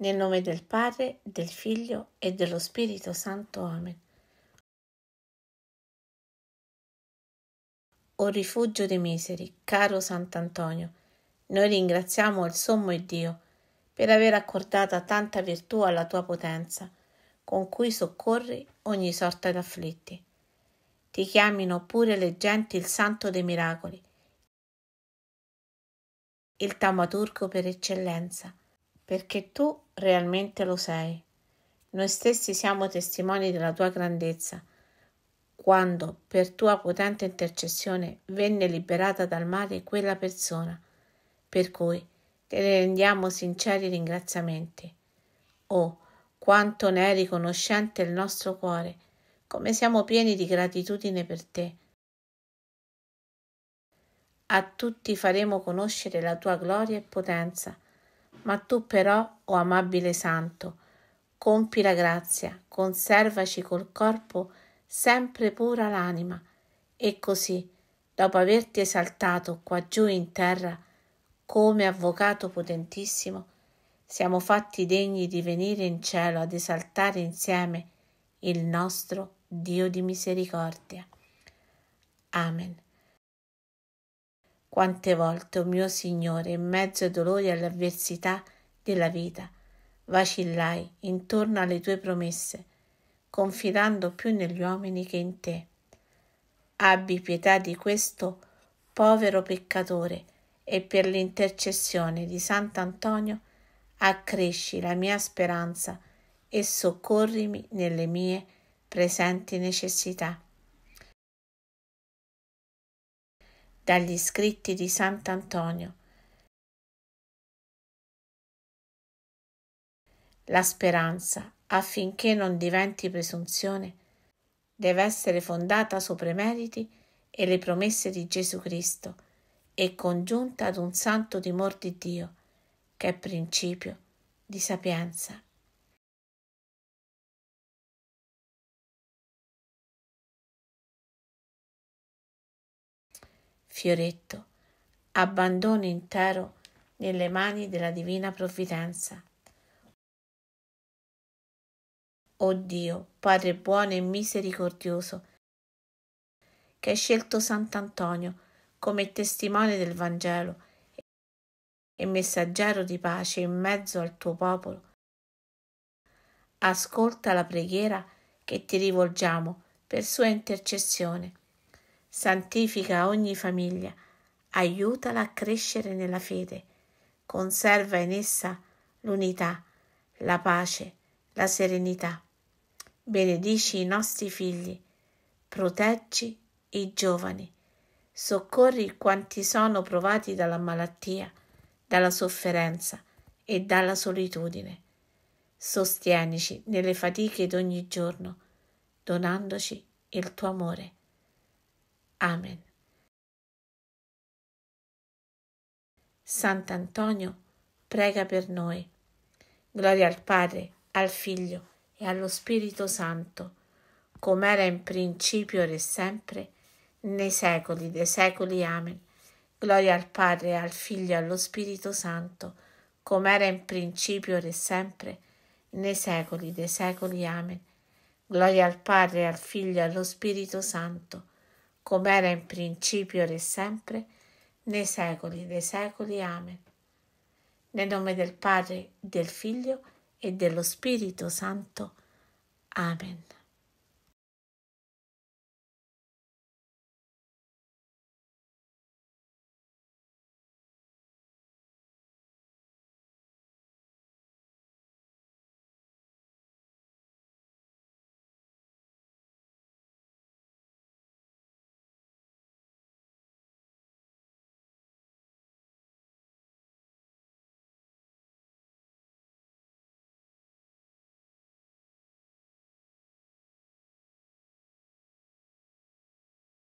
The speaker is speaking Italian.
Nel nome del Padre, del Figlio e dello Spirito Santo. Amen. O rifugio dei miseri, caro Sant'Antonio, noi ringraziamo il Sommo e Dio per aver accordata tanta virtù alla tua potenza, con cui soccorri ogni sorta d'afflitti. Ti chiamino pure le genti il Santo dei Miracoli, il Tamaturco per eccellenza, perché tu realmente lo sei. Noi stessi siamo testimoni della tua grandezza, quando per tua potente intercessione venne liberata dal male quella persona, per cui te ne rendiamo sinceri ringraziamenti. Oh, quanto ne è riconoscente il nostro cuore, come siamo pieni di gratitudine per te. A tutti faremo conoscere la tua gloria e potenza ma tu però, o oh amabile santo, compi la grazia, conservaci col corpo sempre pura l'anima, e così, dopo averti esaltato qua giù in terra, come avvocato potentissimo, siamo fatti degni di venire in cielo ad esaltare insieme il nostro Dio di misericordia. Amen. Quante volte, o oh mio Signore, in mezzo ai dolori e alle avversità della vita, vacillai intorno alle tue promesse, confidando più negli uomini che in te. Abbi pietà di questo povero peccatore e per l'intercessione di Sant'Antonio accresci la mia speranza e soccorrimi nelle mie presenti necessità. dagli scritti di Sant'Antonio. La speranza, affinché non diventi presunzione, deve essere fondata sopra i meriti e le promesse di Gesù Cristo e congiunta ad un santo timor di Dio, che è principio di sapienza fioretto, abbandono intero nelle mani della divina provvidenza. O Dio, Padre buono e misericordioso, che hai scelto Sant'Antonio come testimone del Vangelo e messaggero di pace in mezzo al tuo popolo, ascolta la preghiera che ti rivolgiamo per sua intercessione Santifica ogni famiglia, aiutala a crescere nella fede, conserva in essa l'unità, la pace, la serenità. Benedici i nostri figli, proteggi i giovani, soccorri quanti sono provati dalla malattia, dalla sofferenza e dalla solitudine. Sostienici nelle fatiche d'ogni giorno, donandoci il tuo amore. Amen. Sant'Antonio, prega per noi. Gloria al Padre, al Figlio e allo Spirito Santo, come era in principio e sempre, nei secoli dei secoli. Amen. Gloria al Padre, al Figlio e allo Spirito Santo, come era in principio e sempre, nei secoli dei secoli. Amen. Gloria al Padre, al Figlio e allo Spirito Santo, come era in principio e sempre, nei secoli dei secoli. Amen. Nel nome del Padre, del Figlio e dello Spirito Santo. Amen.